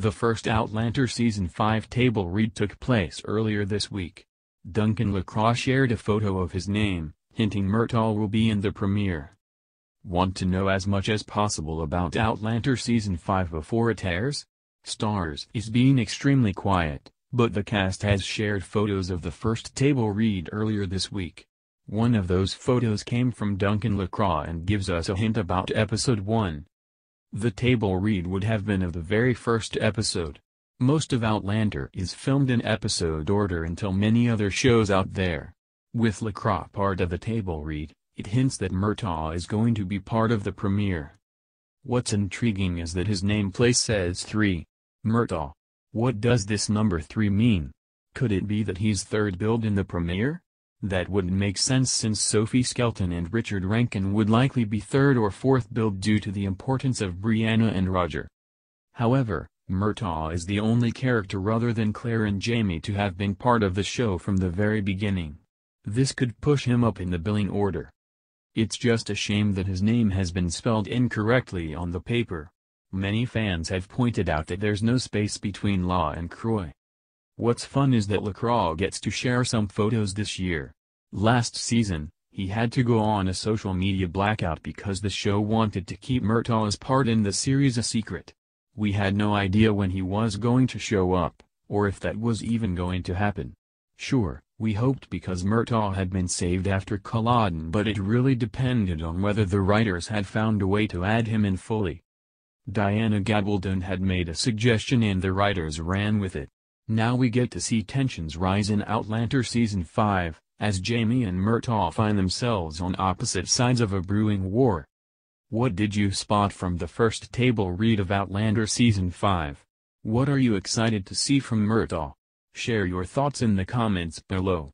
The first Outlander Season 5 table read took place earlier this week. Duncan Lacroix shared a photo of his name, hinting Murtaugh will be in the premiere. Want to know as much as possible about Outlander Season 5 before it airs? Stars is being extremely quiet, but the cast has shared photos of the first table read earlier this week. One of those photos came from Duncan Lacroix and gives us a hint about episode 1. The table read would have been of the very first episode. Most of Outlander is filmed in episode order until many other shows out there. With LaCroix part of the table read, it hints that Murtaugh is going to be part of the premiere. What's intriguing is that his nameplate says 3. Murtaugh. What does this number 3 mean? Could it be that he's third billed in the premiere? That wouldn't make sense since Sophie Skelton and Richard Rankin would likely be third or fourth billed due to the importance of Brianna and Roger. However, Murtaugh is the only character other than Claire and Jamie to have been part of the show from the very beginning. This could push him up in the billing order. It's just a shame that his name has been spelled incorrectly on the paper. Many fans have pointed out that there's no space between Law and Croy. What's fun is that Lacroix gets to share some photos this year. Last season, he had to go on a social media blackout because the show wanted to keep Murtaugh's part in the series a secret. We had no idea when he was going to show up, or if that was even going to happen. Sure, we hoped because Murtaugh had been saved after Culloden but it really depended on whether the writers had found a way to add him in fully. Diana Gabaldon had made a suggestion and the writers ran with it. Now we get to see tensions rise in Outlander Season 5, as Jamie and Murtaugh find themselves on opposite sides of a brewing war. What did you spot from the first table read of Outlander Season 5? What are you excited to see from Murtaugh? Share your thoughts in the comments below.